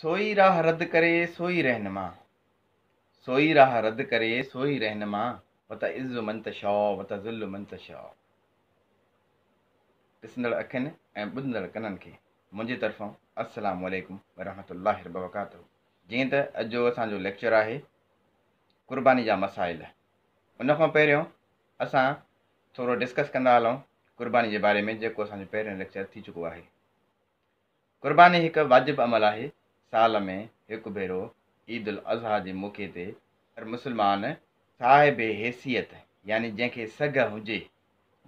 सोई राह रद्द करे सोई रहनमा सोई राह रद्द करे सोई रहनमा वत इज़ मंतशौ वत ज़ुल मंतशौ ॾिसंदड़ अखियुनि ऐं ॿुधंदड़ कननि खे मुंहिंजे तरफ़ां असलम वरहमतुल्ला वबरकात जीअं त अॼु जो असांजो लेक्चर आहे क़ुर्बानी जा मसाइल उन खां पहिरियों असां थोरो डिस्कस कंदा हलूं क़ुर्बानी जे बारे में जेको असांजो पहिरियों लेक्चर थी चुको आहे क़ुर्बानी हिकु वाजिबु अमल आहे साल में हिकु भेरो ईद उल अज़हा जे मौक़े ते हर मुस्लमान साहिब हैसियत यानी जंहिंखे सघ हुजे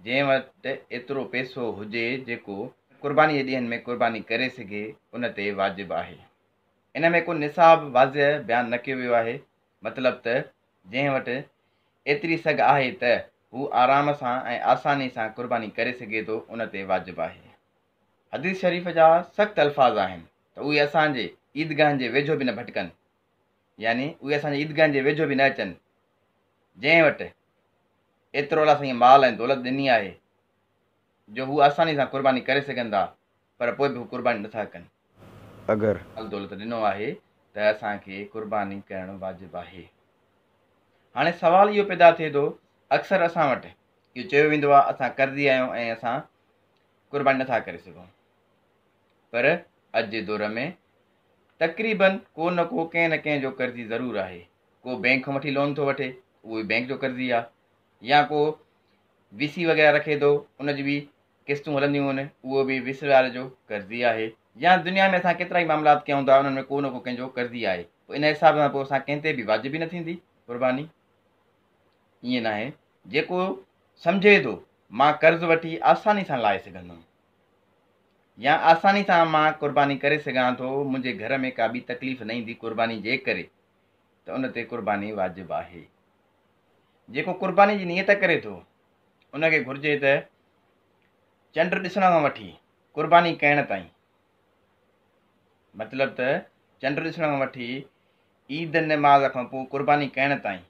जंहिं वटि एतिरो पैसो हुजे जेको क़ुर्बानी ॾींहनि में क़ुर्बानी करे सघे उन ते वाजिबु आहे इन में को निसाब वाज़ बयानु न कयो वियो आहे मतिलबु त जंहिं वटि एतिरी सघ आहे त हू आराम सां ऐं आसानी सां क़ुर्बानी करे सघे थो उन ते वाजिबु आहे हदीस शरीफ़ जा सख़्तु अल्फ़ाज़ आहिनि त उहे असांजे ईदगाहनि जे वेझो बि न भटकनि यानी उहे असांजे ईदगाहनि जे वेझो बि न अचनि जंहिं वटि एतिरो साईं माल ऐं दौलत ॾिनी आहे जो हू आसानी सां क़ुर्बानी करे सघंदा पर पोइ बि हू क़ुर्बानी नथा कनि अगरि दौलत ॾिनो आहे त असांखे क़ुर्बानी करणु वाजिबु आहे हाणे सुवालु इहो पैदा थिए थो अक्सर असां वटि इहो चयो वेंदो आहे असां करदी आहियूं ऐं असां क़ुर्बानी नथा करे सघूं पर अॼु जे दौर में तक़रीबन को न को कंहिं न कंहिं जो कर्ज़ी ज़रूरु आहे को बैंक खां वठी लोन थो वठे उहो बि बैंक जो कर्ज़ी आहे या को वी सी वग़ैरह रखे थो उन जी बि किस्तूं हलंदियूं आहिनि उहो बि विस वारे जो कर्ज़ी आहे या दुनिया में असां केतिरा ई मामलात कयूं था उन्हनि में को न को कंहिंजो कर्ज़ी आहे पोइ इन हिसाब सां पोइ असां कंहिं ते बि वाजिबी न थींदी क़ुर्बानी ईअं न आहे जेको सम्झे थो मां कर्ज़ु वठी आसानी सां लाहे सघंदुमि या आसानी सां मां क़ुर्बानी करे सघां थो मुंहिंजे घर में का बि तकलीफ़ न ईंदी क़ुर्बानी जे करे त उन ते क़ुर्बानी वाजिबु आहे जेको क़ुर्बानी जी नियत करे थो उन खे त चंड ॾिसण खां वठी क़ुर्बानी करण ताईं मतिलबु त चंड ॾिसण खां वठी ईद नमाज़ खां पोइ क़ुर्बानी करणु ताईं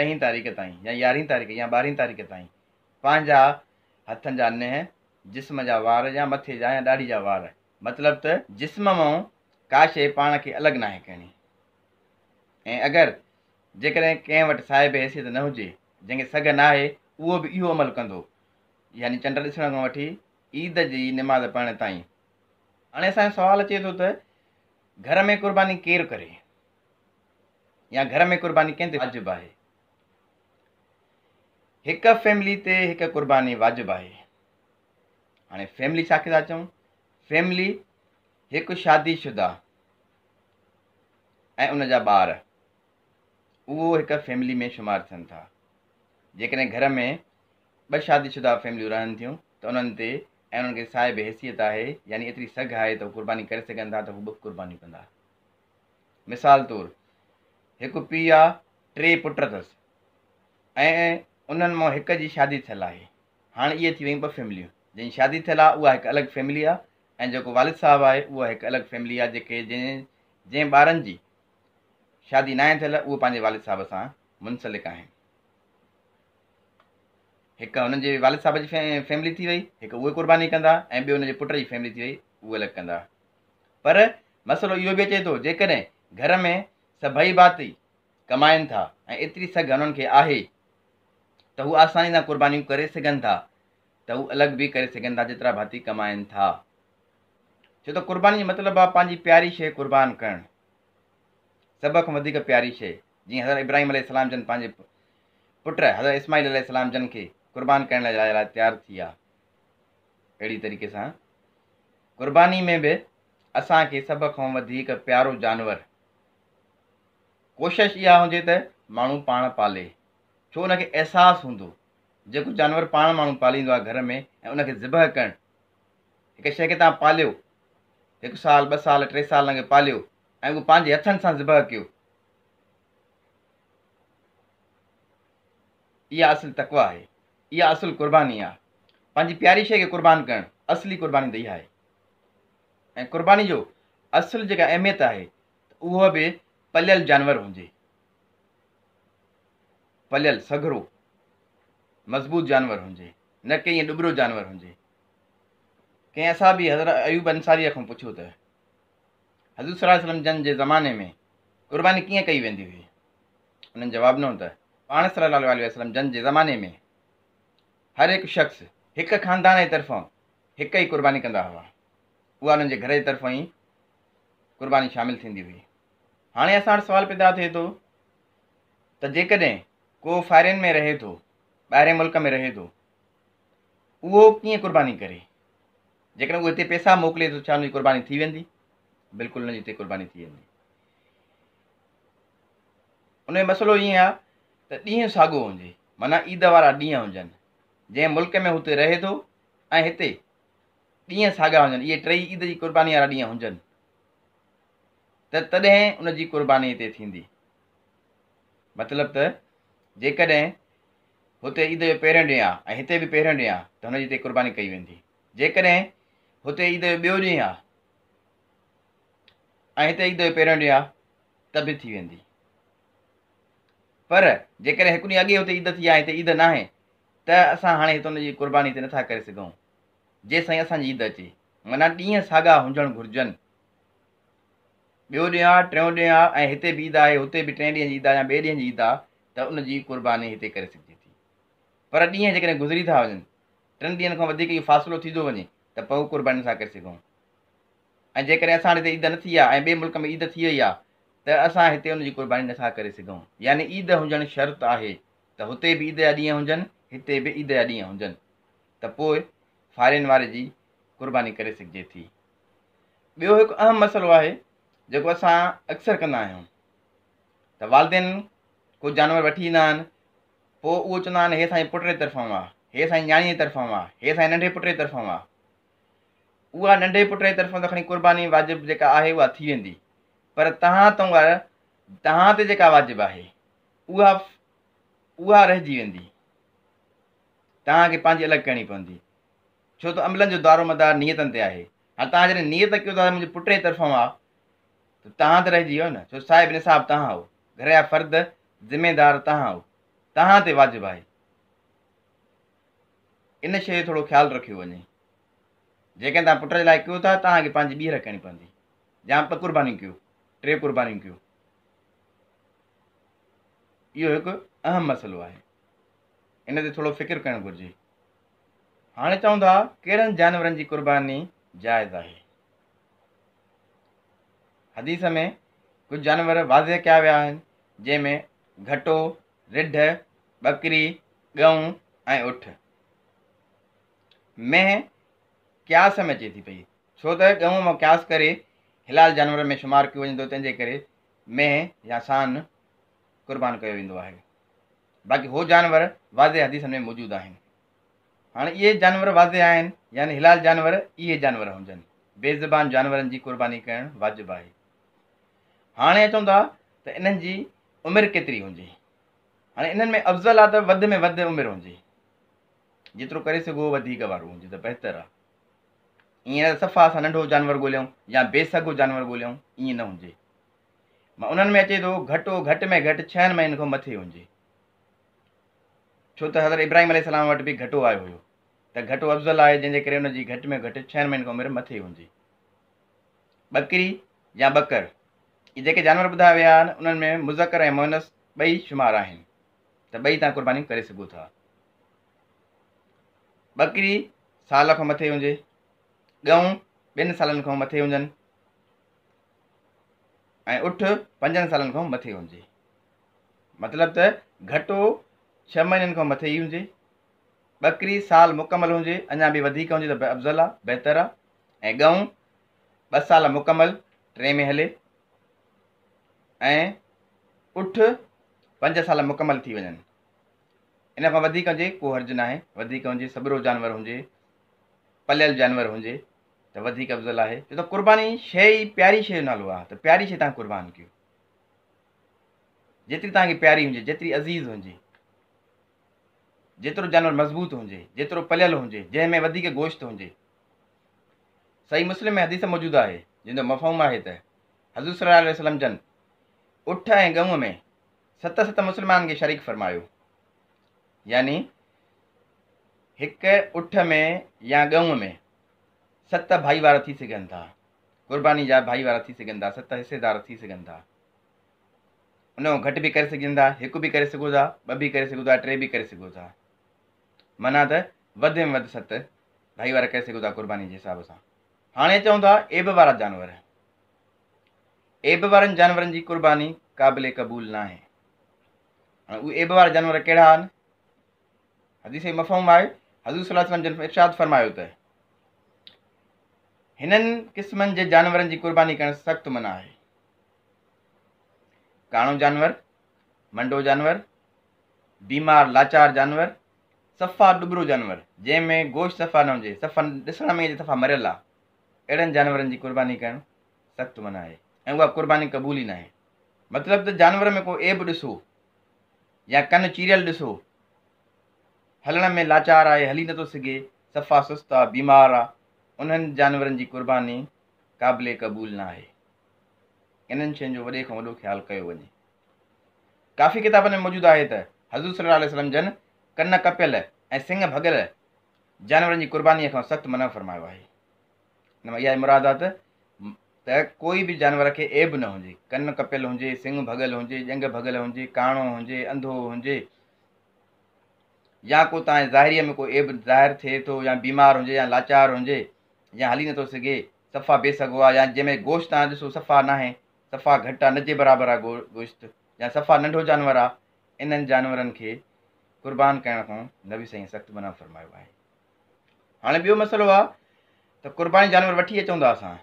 ॾहीं तारीख़ ताईं या यारहीं तारीख़ या ॿारहीं तारीख़ ताईं पंहिंजा हथनि जा निंह जिस्म जा वार या मथे जा या ॾाढी जा वार मतिलबु त जिस्म मां का शइ पाण खे अलॻि न आहे करिणी ऐं अगरि जेकॾहिं कंहिं वटि साहिब हैसियत न हुजे जंहिंखे सघ न आहे उहो बि इहो अमल कंदो यानी चंड ॾिसण खां वठी ईद जी निमाज़ पढ़ण ताईं हाणे असांजो सुवालु अचे थो त घर में क़ुर्बानी केरु करे या घर में क़ुर्बानी कंहिं ते वाजिबु आहे हिकु फैमिली ते हिकु क़ुर्बानी वाजिबु आहे हाणे फैमिली छा था चऊं फैमिली हिकु शादीशुदा ऐं उन जा ॿार उहो हिकु फैमिली में शुमार थियनि था जेकॾहिं घर में ॿ शादी शुदा फैमिलियूं रहनि थियूं त उन्हनि ते ऐं उन्हनि खे साहिब हैसियत आहे यानी एतिरी सघ आहे त हू क़ुर्बानी करे सघनि था त हू क़ुर्बानी कंदा मिसाल तौरु हिकु पीउ आहे टे पुट अथसि ऐं उन्हनि मां हिक जी शादी थियलु आहे हाणे इहे थी वियूं ॿ फैमिलियूं जंहिं शादी थियल आहे उहा हिकु अलॻि फैमिली आहे ऐं जेको वालिद साहिबु आहे उहा हिकु अलॻि फैमिली आहे जेके जंहिं जंहिं ॿारनि जी शादी न आहे थियल उहे पंहिंजे वालिद साहिब सां मुंसलिकु आहिनि हिकु हुननि जे वालिद साहिब जी फैमिली थी वई हिकु उहे क़ुर्बानी कंदा ऐं ॿियो हुनजे पुट जी फैमिली थी वई उहे अलॻि कंदा पर मसलो इहो बि अचे थो जेकॾहिं घर में सभई भाती कमाइनि था ऐं एतिरी सघ हुननि खे आहे त हू आसानी सां क़ुर्बानीूं करे सघनि था त हू अलॻि बि करे सघनि था जेतिरा भाती कमाइनि था छो त क़ुर्बानी जो मतिलबु आहे पंहिंजी प्यारी शइ क़ुर्बान करणु सभ खां वधीक प्यारी शइ जीअं हज़रत इब्राहिम अल जन पंहिंजे पुट हज़र इस्माहील सलाम जन खे क़ुर्बान करण लाइ तयारु थी विया अहिड़ी तरीक़े सां क़ुर्बानी में बि असांखे सभ खां वधीक प्यारो जानवर कोशिशि इहा हुजे त माण्हू पाण पाले छो हुनखे अहसासु हूंदो जेको जानवर पाण माण्हू पालींदो आहे घर में ऐं उनखे ज़िब करणु हिकु शइ खे तव्हां पालियो हिकु साल ॿ साल टे साल हुनखे पालियो ऐं उहो पंहिंजे हथनि सां ज़िब कयो इहा असुल तकवा आहे इहा असुल क़ुर्बानी आहे पंहिंजी प्यारी शइ खे क़ुर्बान करणु असली क़ुर्बानी त इहा आहे ऐं क़ुर्बानी जो असुल जेका अहमियत आहे उहो बि पलियल जानवर हुजे पलियल सगरो मज़बूत जानवर हुजे न कंहिं ईअं डुबरो जानवर हुजे कंहिं असां बि हज़रत अयूब अंसारीअ खां पुछियो त हज़र सलम जन जे ज़माने में क़ुर्बानी कीअं कई वेंदी हुई हुननि जवाबु ॾिनो त पाण सलाहु जन जे ज़माने में हर हिकु शख़्स हिकु ख़ानदान जे तरफ़ां हिकु ई क़ुर्बानी कंदा हुआ उहा उन्हनि जे घर जे तरफ़ां ई क़ुर्बानी शामिलु थींदी हुई हाणे असां वटि सुवालु पैदा थिए थो त जेकॾहिं को फ़ाइरेन में रहे थो ॿाहिरें मुल्क़ में रहे थो उहो कीअं क़ुर्बानी करे जेकॾहिं उहो हिते पैसा मोकिले त छा हुनजी क़ुर्बानी थी वेंदी बिल्कुलु उनजी हिते क़ुर्बानी थी वेंदी उनजो मसलो ईअं आहे त ॾींहुं साॻियो हुजे माना ईद वारा ॾींहं हुजनि जंहिं मुल्क़ में हुते रहे थो ऐं हिते ॾींहं साॻिया हुजनि इहे टई ईद जी क़ुर्बानी वारा ॾींहं हुजनि त तॾहिं क़ुर्बानी हिते थींदी मतिलबु त हुते ईद जो पहिरियों ॾींहुं आहे ऐं हिते बि पहिरियों ॾींहुं आहे त हुन जी हिते क़ुर्बानी कई वेंदी जेकॾहिं हुते ईद जो ॿियो ॾींहुं आहे ऐं हिते ईद जो पहिरियों ॾींहुं आहे त बि थी वेंदी पर जेकॾहिं हिकु ॾींहुं अॻे हुते ईद थी आहे हिते ईद न आहे त असां हाणे हिते हुनजी क़ुर्बानी हिते नथा करे सघूं जेसिताईं असांजी ईद अचे माना ॾींहं साॻा हुजणु घुरिजनि ॿियो ॾींहुं आहे टियों ॾींहुं आहे ऐं हिते बि ईद आहे हुते बि टे ॾींहं जी ईद आहे या ॿिए ॾींहं जी ईद आहे त उनजी क़ुर्बानी हिते करे सघूं पर ॾींहं जेकॾहिं गुज़री था वञनि टिनि ॾींहनि खां वधीक इहो फ़ासिलो थी थो वञे त पोइ क़ुर्बानी नथा करे सघूं ऐं जेकॾहिं असां वटि हिते ईद न थी आहे ऐं ॿिए मुल्क़ में ईद थी वई आहे त असां हिते हुनजी क़ुर्बानी नथा करे सघूं यानी ईद हुजणु शर्त आहे त हुते बि ईद जा ॾींहं हुजनि हिते बि ईद जा ॾींहं हुजनि त पोइ फॉरेन वारे जी क़ुर्बानी करे सघिजे थी ॿियो हिकु अहम मसइलो आहे जेको असां अक्सर कंदा आहियूं त वालदेन को जानवर वठी ईंदा आहिनि पोइ उहो चवंदा आहिनि हे साईं पुट जे तरफ़ां आहे हे साईं नियाणीअ जे तरफ़ां आहे हे साईं नंढे पुट जे तरफ़ां आहे उहा नंढे पुट जे तरफ़ां त खणी क़ुर्बानी वाजिबु जेका आहे उहा थी वेंदी पर तव्हां त तव्हां ते जेका वाजिबु आहे उहा उहा रहिजी वेंदी तव्हांखे पंहिंजी अलॻि करणी पवंदी छो त अमलनि जो दारो मदार नियतनि ते आहे हाणे तव्हां जॾहिं नियत कयो था मुंहिंजे पुट जे तरफ़ां आहे त तव्हां त रहिजी वियो न छो साहिब निसाबु तव्हां हो घर जा फ़र्द ज़िमेदार तव्हां हो तव्हां ते वाजिबु आहे इन शइ जो थोरो ख़्यालु रखियो वञे जेकॾहिं तव्हां पुट जे लाइ कयो था तव्हांखे पंहिंजी ॿीहर करणी पवंदी या ॿ क़ुर्बानी कयो टे क़ुर्बानी कयो इहो हिकु अहम मसइलो आहे इन ते थोरो फ़िकर करणु घुरिजे हाणे चवंदा कहिड़नि जानवरनि जी क़ुर्बानी जाइज़ आहे हदीस में कुझु जानवर वाज़े कया विया आहिनि जंहिंमें घटो रिढ ॿकरी गऊं ऐं उठ मेंह क्यास में अचे थी पई छो त गऊं मां क्यास करे हिलाल जानवर में शुमारु कयो वञे थो तंहिंजे करे मेंह या सान क़ुर्बान कयो वेंदो आहे बाक़ी उहे जानवर वाज़े हदीसनि में मौजूदु आहिनि हाणे इहे जानवर वाज़े आहिनि यानी हिलाल जानवर इहे जानवर हुजनि बेज़बान जानवरनि जी क़ुर्बानी करणु वाजिबु आहे हाणे अचूं था त इन्हनि जी उमिरि केतिरी हुजे हाणे इन्हनि में अफ़ज़ल आहे त वधि में वधि उमिरि हुजे जेतिरो करे सघो वधीक वारो हुजे त बहितरु आहे ईअं सफ़ा असां नंढो जानवर ॻोल्हियूं या बेसगो जानवर ॻोल्हियूं ईअं न हुजे मां उन्हनि में अचे थो घटो घटि में घटि छहनि महीननि खां मथे हुजे छो त हज़र इब्राहिम अल वटि बि घटो आयो हुयो त घटि अफ़ज़ल आहे जंहिंजे करे हुनजी घटि में घटि छहनि महीननि खां उमिरि मथे हुजे ॿकरी या ॿकरु इहे जेके जानवर ॿुधाया विया आहिनि उन्हनि में मुज़कर ऐं मोनस ॿई शुमारु आहिनि त ॿई तव्हां क़ुर्बानी करे सघो था ॿकरी साल खां मथे हुजे ॻऊं ॿिनि सालनि खां मथे हुजनि ऐं उठ पंजनि सालनि खां मथे हुजे मतिलबु त घटो छह महीननि खां मथे ई हुजे ॿकरी साल मुकमल हुजे अञा बि वधीक हुजे त अफ़ज़ल आहे बहितरु आहे ऐं ॻऊं ॿ साल मुकमल टे में हले ऐं उठ पंज साल मुकमल थी वञनि इन खां वधीक हुजे को हर्जु न आहे वधीक हुजे सबरो जानवर हुजे पलियल जानवर हुजे त वधीक अफ़ज़ल आहे छो त क़ुर्बानी शइ जी प्यारी शइ जो नालो आहे त प्यारी शइ तव्हां कुर्बान कयो जेतिरी तव्हांखे प्यारी हुजे जेतिरी अज़ीज़ हुजे जेतिरो जानवर मज़बूत हुजे जेतिरो पलियल हुजे जंहिंमें वधीक गोश्त हुजे सही मुस्लिम ऐं हदीस मौजूदु आहे जंहिंजो मफ़ोम आहे त हज़ूर सलाहु वसलम जन ऊठ ऐं गऊं में सत सत मुस्लमाननि खे यानी एक उठ में या गऊ में सत भाई वारा थी सघनि था क़ुर्बानी जा भाई वारा थी सघनि था सत हिस्सेदार थी सघनि था उन घट भी कर करे सघनि था हिकु बि करे सघो था ॿ बि करे सघो था टे भी कर सघो था माना त वधि में वधि सत भाई वारा करे सघो था क़ुर्बानी के हिसाब से हाँ चऊं था एब वारा जानवर एब वारनि जानवर की क़ुर्बानी क़ाबिले क़बूल ना है हाणे उहे एब वारा जानवर कड़ा आहिनि हदीस जी मफ़ोम आहे हदीर सलाहु इर्शाद फ़रमायो त हिननि क़िस्मनि जे जानवरनि जी क़ुर्बानी करणु सख़्तु मना आहे काणो जानवर मंडो जानवर बीमार लाचार जानवर सफ़ा डुबरो जानवर जंहिंमें गोश्त सफ़ा न हुजे सफ़ा ॾिसण में सफ़ा मरियल आहे अहिड़नि जानवरनि जी क़ुर्बानी करणु सख़्तु मना आहे ऐं उहा क़ुर्बानी क़बूली न आहे मतिलबु त जानवर में को ऐबु ॾिसो या कन चीरियल ॾिसो हलण में लाचार आहे हली नथो सघे सफ़ा सुस्तु आहे बीमार आहे उन्हनि जानवरनि जी क़ुर्बानी क़ाबिले क़बूल न आहे इन्हनि शयुनि जो वॾे खां वॾो ख़्यालु कयो वञे काफ़ी किताबनि में मौजूदु आहे त हज़ूर हज़रत सलम जन कन कपियल ऐं सिंग भॻियल जानवरनि जी क़ुर्बानीअ खां सख़्तु मना फ़रमायो आहे हिन मां इहा मुराद आहे त कोई बि जानवर खे ऐबु न हुजे कन कपियल हुजे सिंग भॻियल हुजे ॼंग भॻियल हुजे काणो हुजे अंधो हुजे या को तव्हांजे ज़ाहिरीअ में को ऐबु ज़ाहिर थिए थो या बीमार हुजे या लाचार हुजे या हली नथो सघे सफ़ा बेह सघो आहे या जंहिंमें गोश्त तव्हां ॾिसो सफ़ा न आहे सफ़ा घटि आहे न जे बराबरि आहे गो गोश्त या सफ़ा नंढो जानवर आहे इन्हनि जानवरनि खे क़ुर्बान करण खां नवी साईं सख़्तु मना फरमायो आहे हाणे ॿियो मसइलो आहे त क़ुर्बानी जानवर वठी अचूं था असां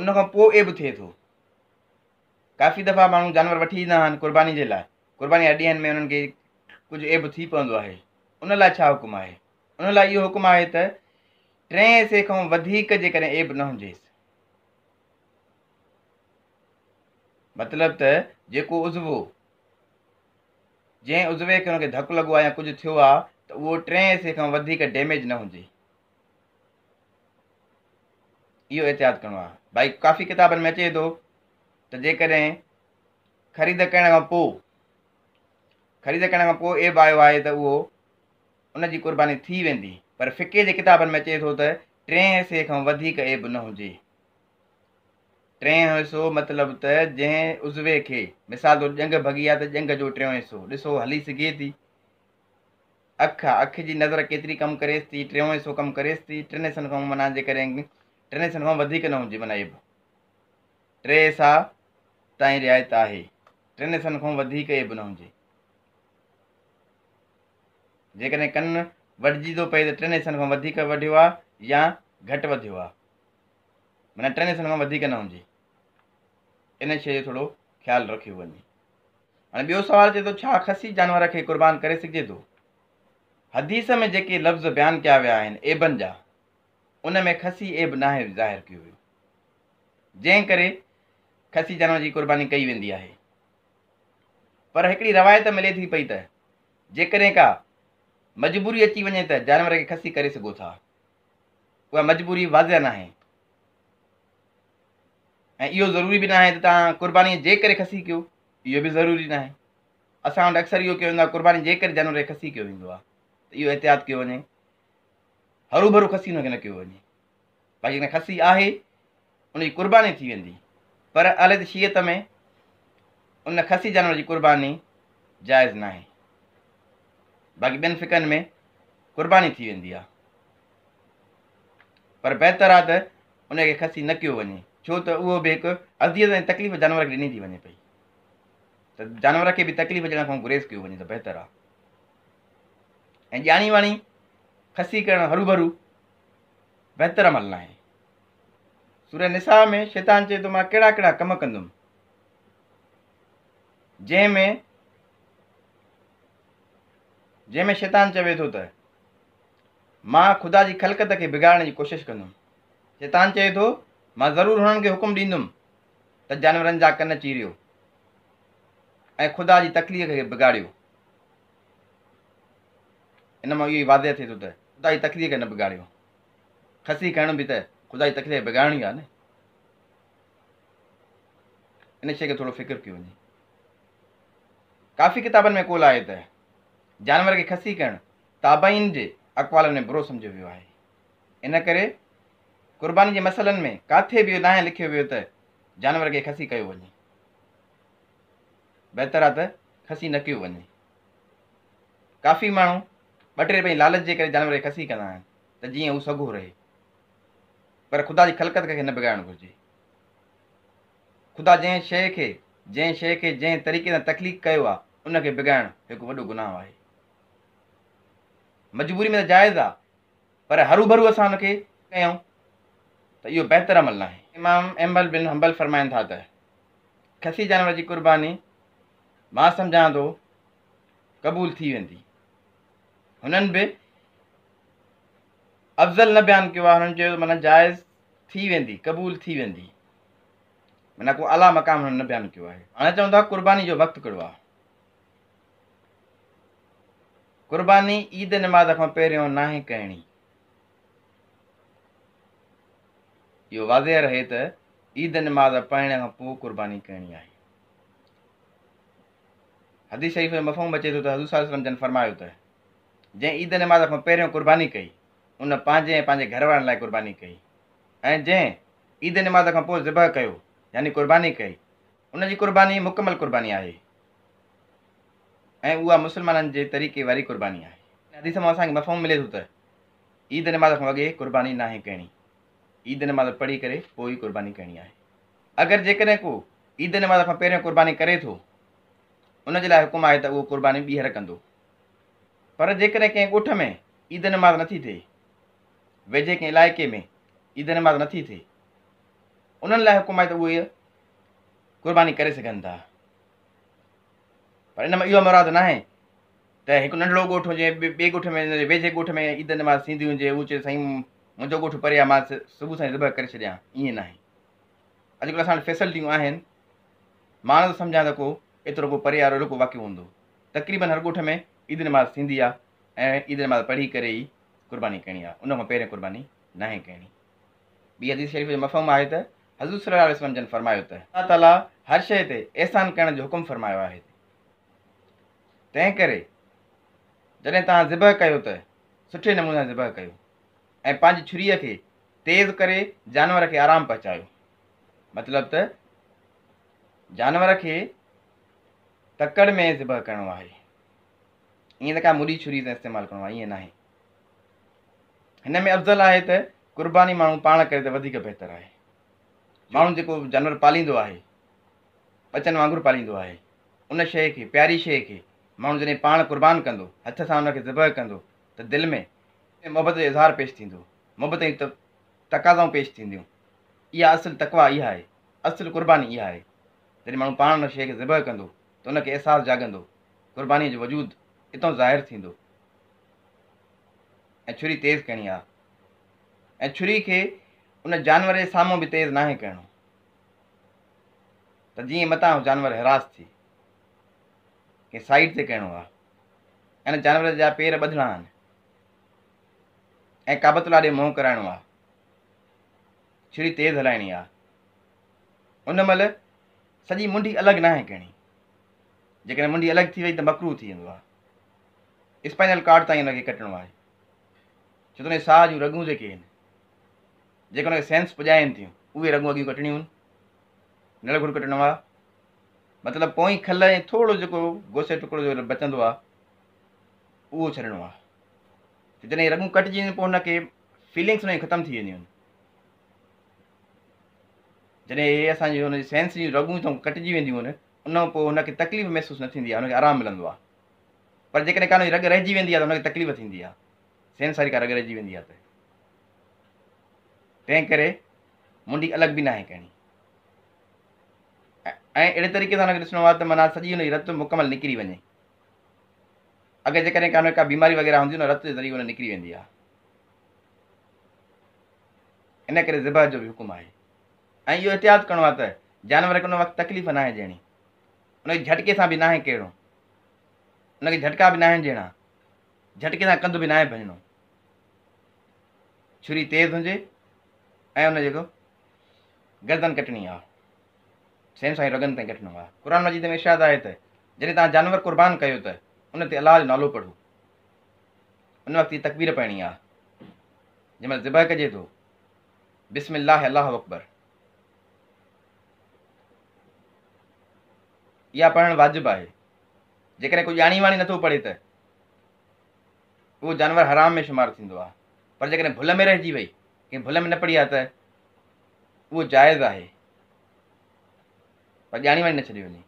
उन खां पोइ ऐबु थिए थो काफ़ी दफ़ा माण्हू जानवर वठी ईंदा आहिनि क़ुर्बानी जे लाइ क़ुर्बानी जे ॾींहंनि में उन्हनि खे कुझु ऐबु थी पवंदो आहे उन लाइ छा हुकुम आहे उन लाइ इहो हुकुम आहे त टे हिसे खां वधीक जेकॾहिं एब न हुजेसि मतिलब त जेको उज़वो जंहिं उज़वे खे हुनखे धकु लॻो आहे या कुझु थियो आहे त उहो टे हिसे खां वधीक डेमेज न हुजे इहो एहतियात करिणो आहे भाई काफ़ी किताबनि में अचे थो त जेकॾहिं ख़रीद करण खां पोइ ख़रीद करण खां पोइ एब आयो आहे त उहो उन जी क़ुर्बानी थी वेंदी पर फ़िके जे किताबनि में अचे थो त टे हिसे खां वधीक ऐबु न हुजे टे हिसो मतिलबु त जंहिं उज़वे खे मिसाल तौरु जंग भॻी आहे त जंग जो टियों हिसो ॾिसो हली सघे थी अखि अखि जी नज़र केतिरी कमु करेसि थी टियों हिसो कमु करेसि थी टिनि हिसनि खां माना जे करे टिनि हिसनि खां वधीक न हुजे माना ऐब टे हिसा ताईं रिआयत आहे टिनि हिसनि खां वधीक ऐबु न हुजे जेकॾहिं कनु वढिजी थो पए त टिनि हिसनि खां वधीक या घट वधियो आहे माना टिनि हिसनि खां न हुजे इन शो ख्याल थोरो ख़्यालु हाँ बो सवाल चे तो खसी जानवर के क़ुर्बान कर सकते तो हदीस में जेके लफ़्ज़ बयान क्या वह एबन जहा उन में खसी एब ना ज़ाहिर कयो वियो जंहिं खसी जानवर की क़ुर्बानी कई वी है पर हिकिड़ी रवायत मिले थी पी तक का मजबूरी अची वञे त जानवर खे खसी करे सघो था उहा मजबूरी वाज़िया न आहे ऐं इहो ज़रूरी बि न आहे त तव्हां क़ुर्बानी जे करे खसी कयो इहो बि ज़रूरी न आहे असां वटि अक्सर इहो कयो वेंदो आहे क़ुर्बानी जे करे जानवर खे खसी कयो वेंदो आहे त इहो एहतियात कयो वञे हरू भरू खसी हुनखे न कयो वञे बाक़ी खसी आहे उनजी क़ुर्बानी थी वेंदी पर शीयत में उन खसी जानवर जी क़ुर्बानी जाइज़ न आहे बाक़ी ॿियनि फिकनि में कुर्बानी थी वेंदी आहे पर बहितरु आहे त उनखे खसी न कयो वञे छो त उहो बि हिकु अधीअ ताईं तकलीफ़ जानवर खे ॾिनी थी वञे पई त जानवर खे बि तकलीफ़ ॾियण खां गुरेज़ कयो वञे त बहितरु आहे ऐं ॼाणी वाणी खसी करणु हरू भरू बहितरु अमल न आहे सूर्य निसाह में शैतान चए थो मां कहिड़ा कहिड़ा कम कंदुमि जंहिंमें जंहिंमें शैतान चवे थो त मां ख़ुदा जी खलकत खे बिगाड़ण जी कोशिशि कंदुमि शैतान चए थो मां ज़रूरु हुननि खे हुकुम ॾींदुमि त जानवरनि जा कन चीरियो ऐं ख़ुदा जी तकलीफ़ खे बिगाड़ियो इन मां इहो ई वादे थिए थो त ख़ुदा जी तकलीफ़ खे न बिगाड़ियो खसी खणण बि त ख़ुदा जी तकलीफ़ बिगाड़णी आहे न इन शइ खे थोरो फ़िकिरु कयो वञे काफ़ी किताबनि में कोल आहे त जानवर खे खसी करणु ताबाइन जे अकवालनि में बुरो सम्झो वियो आहे इन करे क़ुर्बानी जे में किथे बि इहो नाहे लिखियो वियो त जानवर खे खसी कयो वञे बहितर आहे त खसी न कयो वञे काफ़ी माण्हू ॿ टे लालच जे करे जानवर खे खसी कंदा आहिनि त जीअं हू रहे पर ख़ुदा जी खलकत खे न बिगाड़णु घुरिजे ख़ुदा जंहिं शइ खे जंहिं शइ खे जंहिं तरीक़े सां तकलीफ़ कयो आहे उन खे हिकु गुनाह आहे मजबूरी में त जाइज़ आहे पर हरू भरू असां हुनखे कयूं त इहो बहितरु अमल न आहे इमाम अम्बल बिन हंबल फ़रमाइनि था त खसी जानवर जी क़ुर्बानी मां सम्झां थो क़बूल थी वेंदी हुननि बि अफ़ज़ल न बयानु कयो आहे हुननि चयो माना जाइज़ थी वेंदी क़बूल थी वेंदी माना को अला मक़ाम हुननि न बयानु कयो आहे हाणे चवंदो आहे क़ुर्बानी जो वक़्तु कहिड़ो आहे क़ुर्बानी ईद निमाज़ खां पहिरियों नाहे करणी इहो वाज़े रहे त ईद निमाज़ पढ़ण खां पोइ क़ुर्बानी करणी आहे हदी शरीफ़ जो मफ़ोम अचे थो त हज़ू साल जन फ़रमायो त जंहिं ईद निमाज़ खां पहिरियों क़ुर्बानी कई उन पंहिंजे ऐं पंहिंजे घर वारनि लाइ क़ुर्बानी कई ऐं जंहिं ईद निमाज़ खां पोइ ज़िबह कयो यानी क़ुर्बानी कई उनजी क़ुर्बानी मुकमल क़ुर्बानी आहे ऐं उहा मुस्लमाननि जे तरीक़े वारी क़ुर्बानी आहे ॾिसो असांखे मफ़ो मिले थो त ईद नमाज़ खां अॻे क़ुर्बानी नाहे करणी ईद नमाज़ पढ़ी करे पोइ ई क़ुर्बानी करणी आहे अगरि जेकॾहिं को ईद नमाज़ खां पहिरियों क़ुर्बानी करे थो उन लाइ हुकुमु आहे त उहो क़ुर्बानी ॿीहर कंदो पर जेकॾहिं कंहिं ॻोठ में ईद नमाज़ नथी थिए वेझे कंहिं इलाइक़े में ईद नमाज़ नथी थिए उन्हनि लाइ हुकुमु आहे त उहे क़ुर्बानी करे सघनि था पर इन में इहो मुरादु न आहे त हिकु नंढड़ो ॻोठु हुजे ॿिए ॻोठ में वेझे ॻोठ में ईद नमाज़ थींदी हुजे उहो चए साईं मुंहिंजो ॻोठु परे आहे मां सुबुह सां ज़बर करे छॾियां ईअं नाहे अॼुकल्ह असां वटि फैसिलिटियूं आहिनि मां त सम्झां त को एतिरो को परे आहे को वाक़ियो हूंदो तक़रीबन हर ॻोठ में ईद नमाज़ थींदी आहे ऐं ईद नमाज़ पढ़ी करे ई क़ुर्बानी करणी आहे उन खां पहिरियों क़ुर्बानी नाहे करणी ॿी अदी मफ़म आहे त हज़ूर सर जन फरमायो त अलाह ताला हर शइ ते अहसान करण जो हुकुम फ़रमायो आहे तंहिं करे जॾहिं तव्हां ज़िब कयो त सुठे नमूने ज़िब कयो ऐं पंहिंजी छुरीअ खे तेज़ करे जानवर खे आराम पहुचायो मतिलबु त जानवर खे तकड़ि में ज़िब करिणो आहे ईअं त का मुरी छुरी इस्तेमालु करिणो आहे ईअं न आहे हिन में अफ़ज़ल आहे त क़ुर्बानी माण्हू पाण करे त वधीक बहितरु आहे माण्हू जेको जानवर पालींदो आहे बचनि वांगुरु पालींदो आहे उन शइ खे प्यारी शइ खे माण्हू जॾहिं पाण क़ुर्बान कंदो हथ सां हुनखे खे कंदो त दिलि में मुहबत जो इज़हार पेश थींदो मोहबत जी तक़ाज़ाऊं पेश थींदियूं इहा असुलु तकवा इहा आहे असुलु क़ुर्बानी इहा आहे जॾहिं माण्हू पाण हुन शइ खे ज़िब कंदो त हुनखे अहसासु जाॻंदो क़ुर्बानीअ जो वजूदु हितां ज़ाहिरु थींदो ऐं छुरी तेज़ करणी आहे ऐं छुरी खे उन जानवर जे साम्हूं बि तेज़ु नाहे करिणो त जीअं मता जानवर हैरासु थी साइड ते करणो आहे ऐं जानवर जा पेर बधणा आहिनि ऐं काबता ॾे मुंहुं कराइणो आहे तेज़ हलाइणी आहे उन महिल सॼी मुंडी अलॻि न आहे करिणी जेकॾहिं मुंडी अलॻि थी वई त मकरू थी वेंदो आहे स्पाइनल कार्ड ताईं हुनखे कटणो आहे छो त साह जूं रगूं जेके आहिनि जेके हुनखे सेंस पुॼाइनि थियूं उहे रगूं अॻियूं कटणियूं आहिनि नलगुड़ मतिलबु पोइ खल ऐं थोरो जेको गोसे टुकड़ो जो बचंदो आहे उहो छॾिणो आहे जॾहिं रंगूं कटिजी वेंदियूं पोइ हुनखे फीलिंग्स हुनजी ख़तमु थी वेंदियूं आहिनि जॾहिं असांजी हुनजी सेंस जूं रंगूं रगूं कटिजी वेंदियूं आहिनि उनखां पोइ हुनखे तकलीफ़ महसूसु न थींदी आहे हुनखे आरामु मिलंदो आहे पर जेकॾहिं का हुनजी रग रहिजी वेंदी आहे त हुनखे तकलीफ़ थींदी आहे सेंस वारी का रग रहिजी वेंदी आहे त तंहिं करे मुंडी अलॻि बि न आहे कहिड़ी ऐं अहिड़े तरीक़े सां हुनखे ॾिसणो आहे त माना सॼी हुनजी रतु मुकमल निकिरी वञे अगरि जेकॾहिं का न का बीमारी वग़ैरह हूंदी आहे रत जे ज़रिए हुन निकिरी वेंदी आहे इन करे ज़िबह जो बि हुकुम आहे ऐं इहो एहतियात करिणो आहे त जानवर खे उन वक़्तु तकलीफ़ नाहे ॾियणी उनखे झटके सां बि नाहे कहिड़ो हुनखे झटका बि न आहिनि ॾियणा झटके सां कंधु बि न आहे भञिणो छुरी तेज़ हुजे ऐं उन जेको गर्दन कटणी आहे सेम साईं ई रगनि ताईं घटिणो आहे क़ुर मज़ीद में इशाद आहे त जॾहिं तव्हां जानवर क़ुर्बान कयो त उन ते अलाह जो नालो पढ़ो उन वक़्तु ई तकबीर पइणी आहे जंहिं महिल ज़िब कजे थो बि अलाह अकबर इहा पढ़णु वाजिबु आहे जेकॾहिं कोई ॼाणी वाणी नथो पढ़े त उहो जानवर हराम में शुमारु थींदो आहे पर जेकॾहिं भुल में रहिजी वई कंहिं भुल में न पढ़ी आहे त उहो जाइज़ आहे पर ॼाणी वञी न छॾी वञे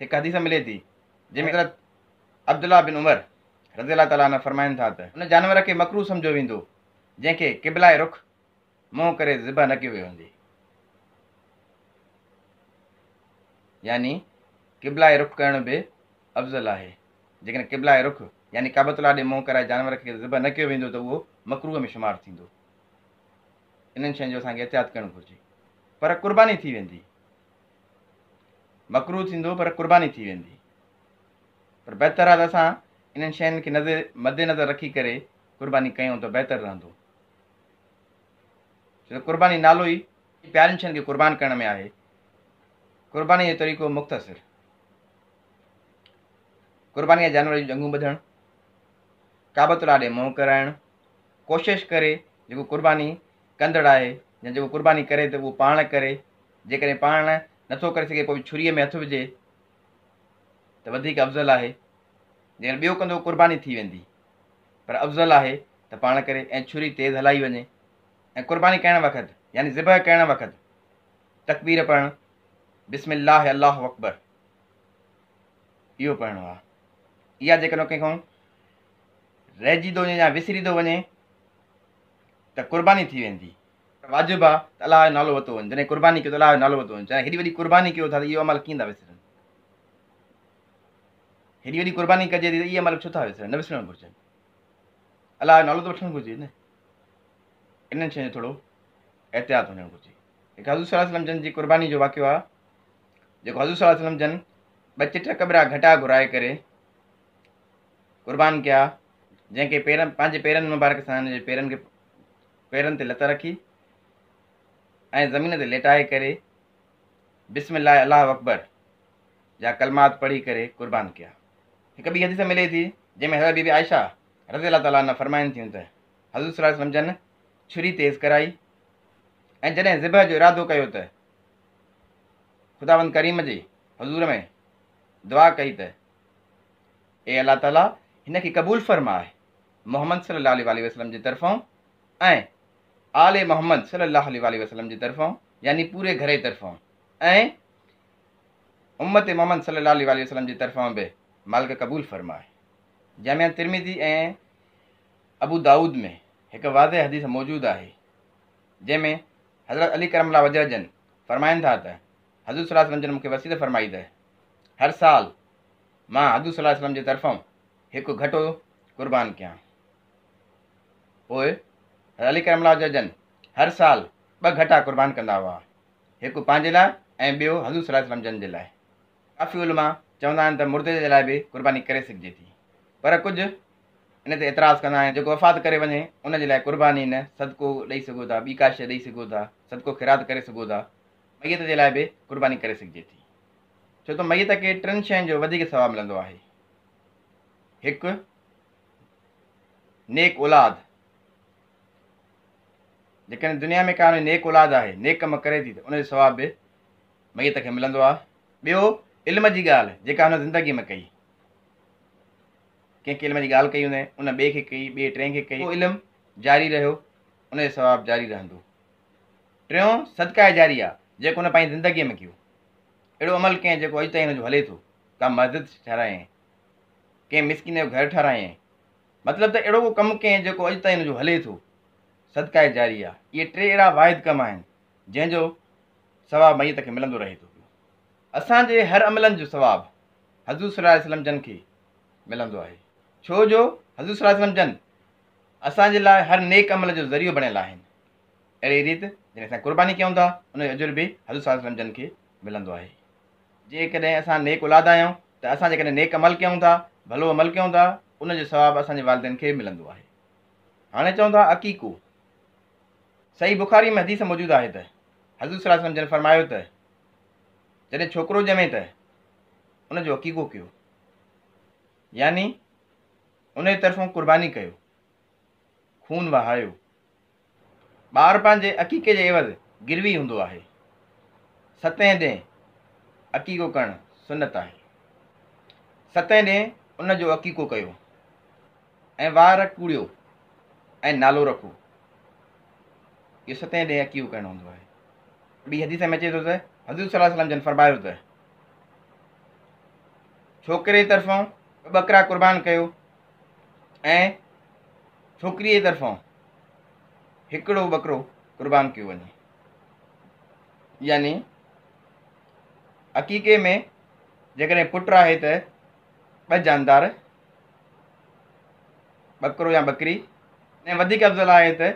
हिकु हदीस मिले थी जंहिंमें हज़रत अब्दुला बिन उमर रज़ीला ताला न फरमाइनि था त हुन जानवर खे मकरू सम्झो वेंदो जंहिंखे किबलाए रुख मुंहुं करे ज़िबा न कयो वेंदी यानी किबलाए रुख करण बि अफ़ज़ल आहे जेकॾहिं किबलाए रुख यानी काबतला ॾे मुंहुं कराए जानवर खे ज़िब न कयो वेंदो त उहो मकरूअ में शुमारु थींदो इन्हनि शयुनि जो असांखे एहतियात करणु घुरिजे पर कुर्बानी थी वेंदी मकरू थींदो पर क़ुर्बानी थी वेंदी पर बहितरु आहे त असां इन्हनि शयुनि खे नज़र मदेनज़र रखी करे क़ुर्बानी कयूं त बहितरु रहंदो छो त क़ुर्बानी नालो ई प्यारनि शयुनि खे क़ुर्बान करण में आहे क़ुर्बानी जो तरीक़ो मुख़्तसिर क़ुर्बानी जानवर जूं जंगूं ॿधणु काबतला ॾे मुंहुं कराइणु कोशिशि करे जेको क़ुर्बानी कंदड़ु आहे या जेको क़ुर्बानी करे त उहो पाण करे जेकॾहिं पाण नथो करे सघे पोइ छुरीअ में हथु विझे त वधीक अफ़ज़ल आहे जेकर ॿियो कंदो क़ुर्बानी थी वेंदी पर अफ़ज़ल आहे त पाण करे ऐं छुरी तेज़ हलाई वञे ऐं क़ुर्बानी करणु वक़्तु यानी ज़िब करणु वक़्तु तकबीर पढ़णु बिस्मिला अल अलाह अकबर इहो पढ़णो आहे इहा जेकॾहिं कंहिंखां रहिजी थो वञे या विसरी थो वञे त क़ुर्बानी थी वेंदी पर वाजिबु आहे त अलाह जो नालो वरितो वञ जॾहिं क़ुर्बानी कयो त अलाह जो नालो वरितो हेॾी वॾी कुर्बानी कयो था त इहो अमल कीअं था विसरनि हेॾी वॾी क़ुर्बानी कजे थी त इहे अमल छो था विसरनि न विसरणु घुरिजनि अलाह जो नालो त वठणु घुरिजे न इन्हनि शयुनि जो थोरो एहतियात हुजणु घुरिजे हज़ूर जन जी क़ुर्बानी जो वाक़ियो आहे जेको ॿ चिट घटा घुराए करे क़ुर्बान कया जंहिंखे पेर पंहिंजे ज़मीन से लेटाए कर बिस्मिल्ला अल्लाह अकबर जा कलमात पढ़ी करे क़ुर्बान किया एक बी हदीस मिले थी जैमें हज़रत बीबी आयशा रज़ी अल्लाह तला फरमायन थी त हज़ूर समझन छुरी तेज़ कराई ए जैसे ज़िबह जो इरादो कयो ख़ुदावंद करीम जी हज़ूर में दुआ कई त ए अल्लाह तला क़बूल फ़रमाए मोहम्मद सलाहु वसलम की तरफों आल मोहम्मद सल्लल्लाहु अलैहि वसल्लम तरफ तरफ़ां यानी पूरे घर जे तरफ़ां ऐं उम्मत मोहम्मद सलाहु वसलम जी तरफ़ां भी मालिक क़बूल फ़रमाए जामिया तिरमिदी ए अबू दाऊद में एक वाज़े हदीस मौजूद है जैमें हज़रत अली करमला वजहजन फ़रमाइनि था त हज़ूर सलाह वसलम जन मूंखे वसीत फ़रमाई त हर साल मां हज़ूर सलाह वसलम जे तरफ़ां एक घटो क़ुर्बान क्या पोइ अली करमला जो जन हर साल ॿ घटा कुर्बान कंदा हुआ हिकु पंहिंजे लाइ ऐं ॿियो हज़ू सलाहम जन जे लाइ काफ़ी उलमा चवंदा आहिनि त मुर्दे जे लाइ बि क़ुर्बानी करे सघिजे थी पर कुझु इन ते एतिराज़ु कंदा आहिनि जेको वफ़ात करे वञे उन जे लाइ क़ुर्बानी न सदको ॾेई सघो था ॿी का शइ ॾेई सघो था सदको ख़िराद करे सघो था मैअत जे लाइ बि क़ुर्बानी करे सघिजे थी छो त मैअत खे टिनि शयुनि जो वधीक सवाबु मिलंदो आहे हिकु नेक औलाद जेकॾहिं दुनिया में का हुन नेक औलाद आहे नेक कमु करे थी त उनजो सवाबु मई त खे मिलंदो आहे ॿियो इल्म जी ॻाल्हि जेका हुन ज़िंदगीअ में कई कंहिंखे इल्म जी ॻाल्हि कई हुन उन ॿिए खे कई ॿिए टे खे कई उहो इल्मु जारी रहियो उनजो सवाबु जारी रहंदो टियों सदकाए जारी आहे जेको हुन पंहिंजी ज़िंदगीअ में कयो अहिड़ो अमल कंहिं जेको अॼु ताईं हुनजो हले थो का मस्जिद ठाराए कंहिं मिसकिन जो घरु ठाराए मतिलबु त अहिड़ो को कमु कंहिं जेको अॼु ताईं हुनजो हले थो सदिकाए जारी आहे इहे टे अहिड़ा वाहिद कम आहिनि जंहिंजो सवाबु मईत खे मिलंदो रहे थो असांजे हर अमलनि जो सवाबु हज़ूर सलाहि जन खे मिलंदो आहे छो जो हज़ूर सर जन असांजे लाइ हर नेक अमल जो ज़रियो बणियल आहिनि अहिड़ी रीति जॾहिं असां क़ुर्बानी कयूं था उनजो अजुर्ब हज़ूर सर जन खे मिलंदो आहे जेकॾहिं असां नेक उलाद आहियूं त असां जेकॾहिं नेक अमल कयूं था भलो अमल कयूं था उनजो सवाबु असांजे वालदेन खे मिलंदो आहे हाणे चवंदो आहे अकीको सही बुख़ारी में हदीस मौजूदु आहे त हज़रतम जन फर्मायो त जॾहिं छोकिरो ॼमे त उनजो अक़ीको कयो यानी उन तरफ़ो क़ुर्बानी कयो खून वहायो ॿारु पंहिंजे अक़ीक़े जे अवज़ गिरवी हूंदो आहे सतें ॾे अक़ीको करणु सुनत आहे सत ॾींहुं उनजो अक़ीको कयो ऐं वार कूड़ियो ऐं नालो रखो इहो सतें ॾहें अकी करिणो हूंदो आहे ॿी हदीस में अचे थो त हज़र सलाहु सलाम जन फरमायो त छोकिरे जे तरफ़ां ॿ क़ुर्बान कयो ऐं छोकिरी तरफ़ो हिकिड़ो ॿकिरो क़ुर्बान कयो वञे यानी अक़ीक़े में जेकॾहिं पुट आहे त ॿ जानदार ॿकिरो या ॿकरी ऐं वधीक अफ़ज़ल आहे त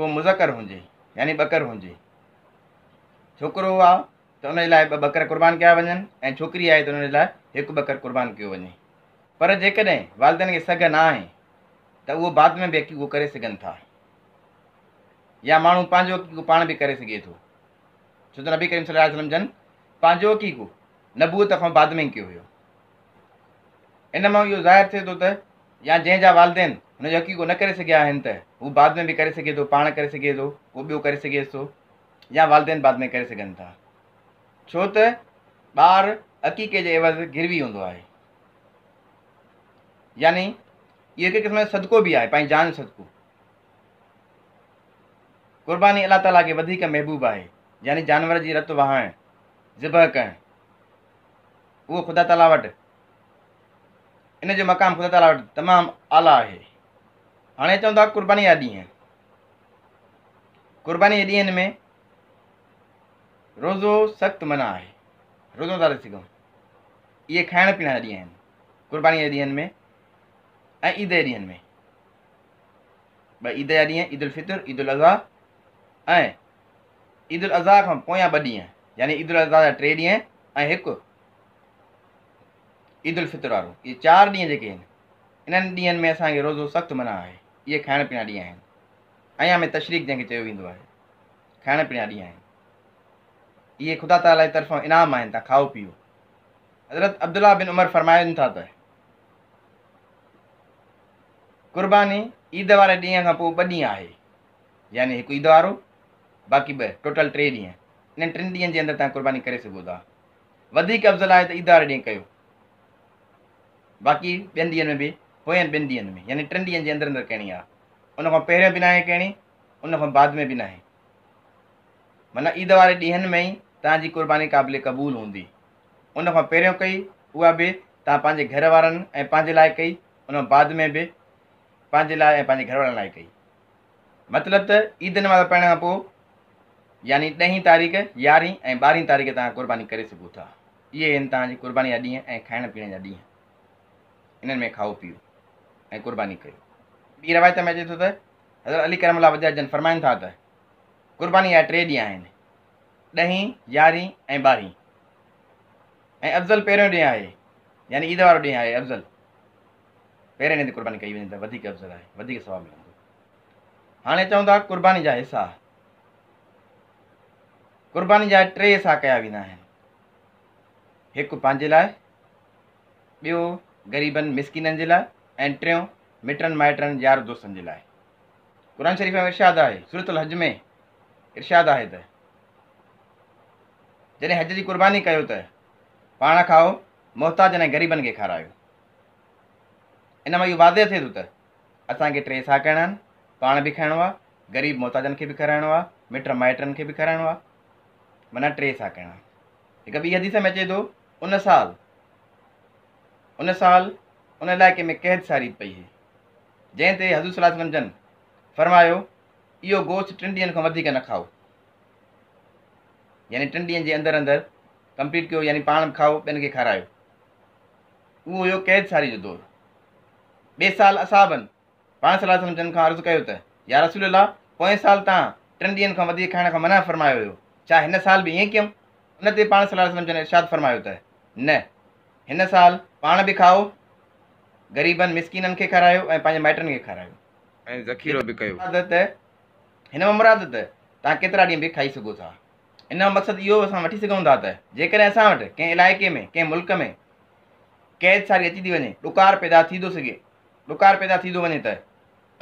को मुज़र हुजे यानी ॿकर हुजे छोकिरो आहे त उन लाइ ॿ ॿकर क़ुर्बान कया वञनि ऐं छोकिरी आहे त उन लाइ हिकु ॿकरु क़ुर्बान कयो वञे पर जेकॾहिं वालदेन खे सघ न आहे त उहो बाद में बि हक़ीक़ो करे सघनि था या माण्हू पंहिंजो हक़ीक़ो पाण बि करे सघे थो छो त नबी करीम जन पंहिंजो हक़ीक़ो नबूअ तफ़ो बाद में ई कयो हुयो इन मां इहो ज़ाहिरु थिए थो त या जंहिंजा वालदेन हुन जो हक़ीक़ो न करे सघिया आहिनि त हू बाद में बि करे सघे थो पाण करे सघे थो को ॿियो करे सघेसि थो या वालदेन बाद में करे सघनि था छो त ॿारु अक़ीक़े जे एवज़ गिरवी हूंदो आहे यानी इहो हिकु क़िस्म जो सदिको बि आहे पंहिंजी जान सदिको क़ुर्बानी अलाह ताला खे वधीक महबूब आहे यानी जानवर जी रत वहाइणु जिब करणु उहो ख़ुदा ताला वटि इन जो मक़ाम ख़ुदा ताला वटि तमामु आला आहे हाणे चऊं था क़ुर्बानी जा ॾींहं क़ुर्बानी जे ॾींहंनि में रोज़ो सख़्तु मना आहे रोज़ो था रखी सघूं इहे खाइण पीअण जा ॾींहं आहिनि क़ुर्बानी जे ॾींहंनि में ऐं ईद जे ॾींहनि में ॿ ईद जा ॾींहं ईद उल उलफ़ितर ईद उल अज़हा ऐं ईद उल अज़हा खां पोयां ॿ ॾींहं यानी ईद उल अज़हा जा टे ॾींहं ऐं हिकु ईद उल फितर वारो इहे चारि ॾींहं जेके आहिनि इन्हनि ॾींहनि में असांखे रोज़ो सख़्तु मना आहे इहे खाइण पीअण ॾींहं आहिनि अञा में तशरीक़ जंहिंखे चयो वेंदो आहे खाइण पीअण ॾींहं आहिनि इहे ख़ुदा ताला ताली तरफ़ां इनाम आहिनि तव्हां खाओ पीओ हज़रत अब्दुला बिन उमर फरमाइनि था त क़ुर्बानी ईद वारे ॾींहं खां पोइ ॿ ॾींहं आहे यानी हिकु ईद वारो बाक़ी ॿ टोटल टे ॾींहं इन्हनि टिनि ॾींहंनि जे अंदरि तव्हां क़ुर्बानी करे सघो था वधीक अफ़ज़ल आहे त ईद वारे ॾींहुं कयो बाक़ी ॿियनि ॾींहंनि में बि पोयनि ॿिनि ॾींहनि में यानी टिनि ॾींहनि जे अंदरि अंदरि कहिड़ी आहे उन खां पहिरियों बि न आहे कहिड़ी उन खां बाद में बि न आहे माना ईद वारे ॾींहनि में ई तव्हांजी क़ुर्बानी क़ाबिल क़बूल हूंदी उन खां पहिरियों कई उहा बि तव्हां पंहिंजे घर वारनि ऐं पंहिंजे लाइ कई उन खां बाद में बि पंहिंजे लाइ ऐं पंहिंजे घर वारनि लाइ कई मतिलबु त ईदनि वारा पाइण खां पोइ यानी ॾहीं तारीख़ यारहीं ऐं ॿारहीं तारीख़ तव्हां क़ुर्बानी करे सघो था इहे आहिनि तव्हांजी क़ुर्बानी जा ॾींहं ऐं खाइण पीअण जा ॾींहं इन्हनि में खाओ पीओ ऐं क़ुर्बानी कयो ॿी रिवायत में अचे थो त हज़रत अली करमला वॼिया जन फरमाइनि था त क़ुर्बानी जा टे ॾींहं आहिनि ॾहीं यारहीं ऐं ॿारहीं ऐं अफ़ज़ल पहिरियों ॾींहुं आहे यानी ईद वारो ॾींहुं आहे अफ़ज़ल पहिरें ॾींहं ते क़ुर्बानी कई वञे त वधीक अफ़ज़ल आहे वधीक सवाबु मिलंदो हाणे था क़ुर्बानी जा हिसा क़ुर्बानी जा टे हिसा कया वेंदा आहिनि हिकु पंहिंजे लाइ ॿियो ग़रीबनि मिसकिननि जे लाइ ऐं टियों मिटनि माइटनि यार दोस्तनि जे लाइ क़ुर शरीफ़ में इर्शादु आहे सूरत हज में इर्शादु आहे त जॾहिं हज जी क़ुर्बानी कयो त पाण खाओ मोहताज ऐं ग़रीबनि खे खारायो इन मां इहो वाज़े थिए थो त असांखे टे छा करिणा आहिनि पाण बि खाइणो आहे ग़रीब मोहताजनि खे बि खाराइणो आहे मिट माइटनि खे बि खाराइणो आहे माना टे छा करिणा हिकु ॿी हदीस में अचे थो उन साल उन साल उन इलाइक़े में क़ैद सारी पई आहे जंहिं ते हज़ूर सलाह सम्झंद फरमायो इहो गोश्त टिनि ॾींहंनि खां वधीक न खाओ यानी टिनि ॾींहनि जे अंदरि अंदरि कंप्लीट कयो यानी पाण खाओ ॿियनि खे खारायो उहो हुयो कैद सारी जो दौरु ॿिए साल असाबनि पाण सलाह सम्झनि खां अर्ज़ु कयो त यार अला पोएं साल तव्हां टिनि ॾींहनि खां वधीक खाइण खां मना फरमायो हुयो छा हिन साल बि ईअं कयूं उन ते पाण सलाह सम्झनि इशादु फरमायो त न हिन साल पाण बि खाओ ग़रीबनि मिसकिननि खे खारायो ऐं पंहिंजे माइटनि खे खारायो ऐं ज़खीरो बि कयो आदत हिन मां त तव्हां केतिरा ॾींहं बि खाई सघो था इन जो मक़सदु इहो असां वठी सघूं था त जेकॾहिं असां वटि कंहिं इलाइक़े में कंहिं मुल्क में कैद सारी अची थी वञे ॾुकार पैदा थी थो सघे ॾुकार पैदा थी थो वञे त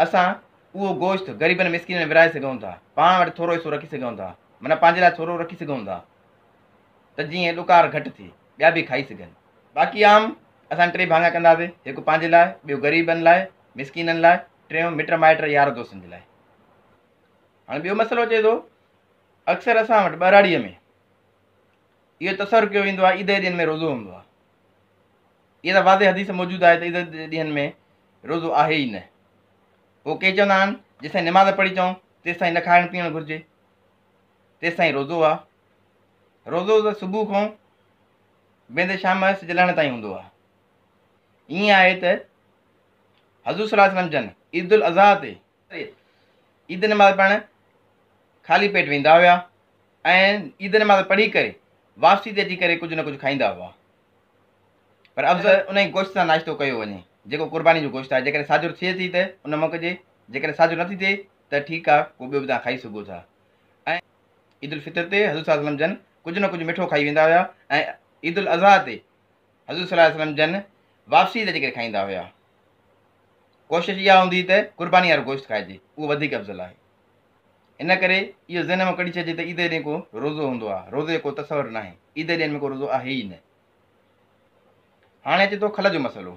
असां उहो गोश्त ग़रीबनि मिसकिननि में विराए सघूं था पाण वटि थोरो हिसो रखी सघूं था माना पंहिंजे लाइ थोरो रखी सघूं था त जीअं ॾुकार घटि थिए ॿिया बि खाई सघनि बाक़ी आम असां टे भाङा कंदासीं हिकु पंहिंजे लाइ ॿियो ग़रीबनि लाइ मिसकिननि लाइ टियों मिट माइट यार दोस्तनि जे लाइ हाणे ॿियो मसलो अचे थो अक्सर असां वटि ॿराड़ीअ में इहो तसरु कयो वेंदो आहे ईद जे ॾींहंनि में रोज़ो हूंदो आहे इहा त वादे हदीस मौजूदु आहे त ईद जे ॾींहंनि में रोज़ो आहे ई न पोइ के चवंदा आहिनि जेंसि ताईं निमाज़ पढ़ी चऊं तेसि ताईं न खाइणु पीअणु घुरिजे तेसि ताईं रोज़ो आहे रोज़ो त सुबुह खां वेंदे शाम सि जलण ताईं हूंदो आहे ईअं आहे त हज़ूर सलाह सलम जन ईद उलज़ाह ते ईद नमाज़ पाण खाली पेट वेंदा हुआ ऐं ईद नमाज़ पढ़ी करे वापसी ते अची करे कुझु न कुझु खाईंदा हुआ पर अफ़ज़ल उन ई गोश्त सां नाश्तो कयो वञे जेको क़ुर्बानी जो गोश्त आहे जेकॾहिं साजो थिए थी त उन मौक़ जेकॾहिं साज़ो नथी थिए त ठीकु आहे पोइ ॿियो बि तव्हां खाई सघो था ऐं ईद उल फितर ते हज़ूर सलाह सलमजन कुझु न कुझु मिठो खाई वेंदा हुआ ऐं ईद उल उलज़ाह ते हज़ूर सलाह सलमजन वापसी अची जेके खाईंदा हुया कोशिशि इहा हूंदी त क़ुर्बानी वारो गोश्त खाइजे उहो वधीक अफ़ज़ल आहे इन करे इहो ज़हन में कढी छॾिजे त ईद ॾींहुं को रोज़ो हूंदो आहे रोज़े जो को तस्वर न आहे ईद जे में को रोज़ो आहे ई न हाणे अचे थो खल जो मसइलो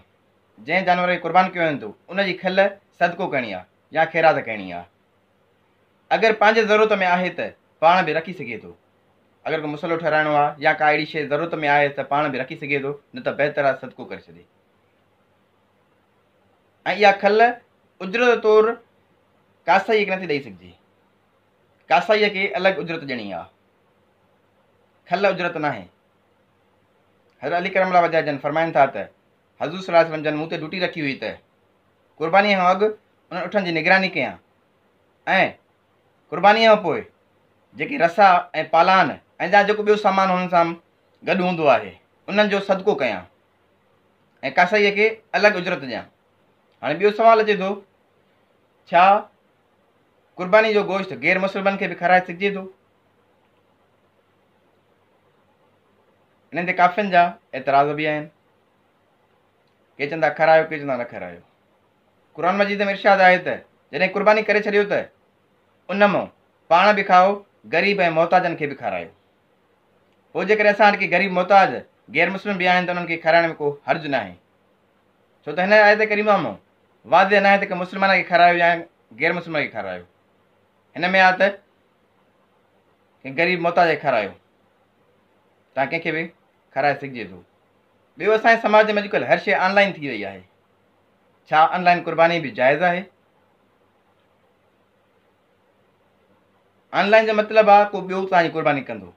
जंहिं जानवर खे क़ुर्बान कयो वञे थो उनजी खल सदको करणी आहे या खैरात करणी आहे अगरि पंहिंजे ज़रूरत में आहे त पाण बि रखी सघे थो अगरि को मसइलो ठहिराइणो आहे या का अहिड़ी शइ ज़रूरत में आहे त पाण बि रखी सघे थो न त बहितर आहे सदको करे छॾे ऐं इहा खल उजरत तौरु कासाईअ खे नथी ॾेई सघिजे कासाईअ खे अलॻि उजरत ॾियणी आहे खल उजरत न आहे हर अली करमला वजा जन फरमाइनि था त हज़ूर सलाह जन मूं ते ड्यूटी रखी हुई त क़ुर्बानीअ खां अॻु उन उठनि जी निगरानी कयां ऐं क़ुर्बानीअ खां पोइ जेकी रसा ऐं पालान ऐं जा जेको ॿियो सामान हुननि सां गॾु हूंदो आहे उन्हनि जो सदिको कयां ऐं कासाईअ खे अलॻि उजरत ॾियां हाणे ॿियो सुवालु अचे थो छा क़ुर्बानी जो गोश्त ग़ैर मुसलमान खे बि खाराए सघिजे थो हिननि ते काफ़ियुनि जा एतिराज़ बि आहिनि के चवंदा खारायो के चवंदा न खारायो क़ुर मजिद में इर्शादु आहे त जॾहिं क़ुर्बानी करे छॾियो त उन मां पाण बि खाओ ग़रीब ऐं मुहताजनि खे बि खारायो पोइ जेकॾहिं असां वटि की ग़रीब मोहताज ग़ैर मुस्लिम बि आहिनि त उन्हनि खे खाराइण में को हर्ज़ु न आहे छो त हिन आयत क़रीमा मां वादे न आहे त की मुस्लमान खे खारायो या ग़ैर मुसलमान खे खारायो हिन में आहे त कंहिं ग़रीब मोहताज खे खारायो तव्हां कंहिंखे बि खाराए सघिजे थो ॿियो असांजे समाज में अॼुकल्ह हर शइ ऑनलाइन थी वई आहे छा ऑनलाइन क़ुर्बानी बि जाइज़ आहे ऑनलाइन जो मतिलबु आहे को ॿियो तव्हांजी क़ुर्बानी कंदो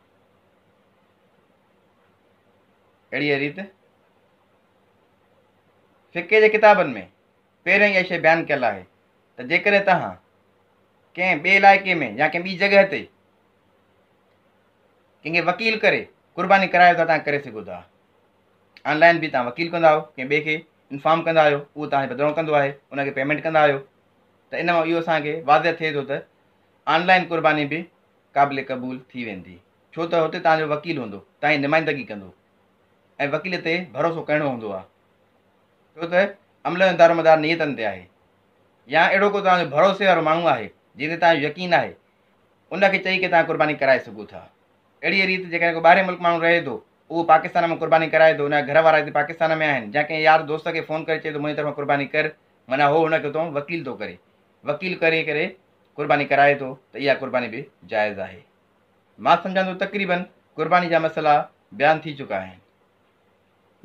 अहिड़ी रीति फिके जे किताबनि में पहिरियों इहा शइ बयानु कयल आहे त जेकॾहिं तव्हां कंहिं ॿिए इलाइके में या कंहिं ॿी जॻह ते कंहिंखे वकील करे क़ुर्बानी करायो था तव्हां करे सघो था ऑनलाइन बि तव्हां वकील कंदा आहियो कंहिं ॿिए खे इंफॉर्म कंदा आहियो उहो तव्हांखे ॿधणो कंदो आहे उनखे पेमेंट कंदा आहियो त इन मां इहो असांखे वाज़े थिए थो त ऑनलाइन क़ुर्बानी बि क़ाबिल क़बूल थी वेंदी छो त हुते तव्हांजो वकील हूंदो तव्हांजी नुमाइंदगी कंदो ऐं वकील ते भरोसो करिणो हूंदो आहे छो त अमल दरमदार नियतन से है या अड़ो को तव्हांजो भरोसे है जिसे आहे जिन ते यकीन है उनके चई कि तव्हां क़ुर्बानी कराए सघो था रीत जो जेकॾहिं को मुल्क मूँ रहे तो वो पाकिस्तान में क़ुर्बानी कराए तो उनका घरवारा इतने पाकिस्तान में आज या कें यार दोस्त के फ़ोन तो, कर चे तो मुझे तरफ क़ुर्बानी कर माना हो हुनखे तो वकील तो करे वकील करे करे क़ुर्बानी कराए तो यह क़ुर्बानी भी जायज़ है मां समझा तो तक़रीबन क़ुर्बानी जहा मसला बयान थी चुका है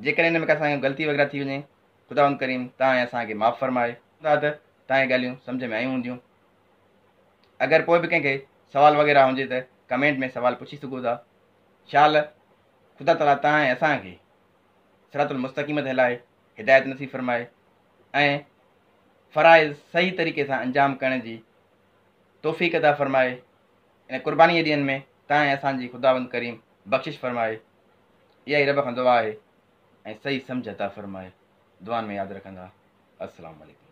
जेकॾहिं में ग़लती वग़ैरह थी वे ख़ुदा करीम तव्हां असांखे माफ़ु फरमाए ख़ुदा त तव्हांजी ॻाल्हियूं में आई हूंदियूं अगर पोइ बि कंहिंखे वग़ैरह हो कमेंट में सवाल पुछी सघो था शाल ख़ुदा तला तव्हां ऐं असांखे सरातुल मुस्तक़ीम ते हिदायत नसीब फ़रमाए फ़राइज़ सही तरीक़े से अंजाम करण की तोहफ़ी अदा फ़रमाए इन क़ुर्बानीअ ॾींहंनि में तव्हां ऐं असांजी ख़ुदावंद करीम बख़्शिश फ़रमाए यही रब खां दुआ आहे ऐं सही सम्झ फ़रमाए दुआन में याद रखना असल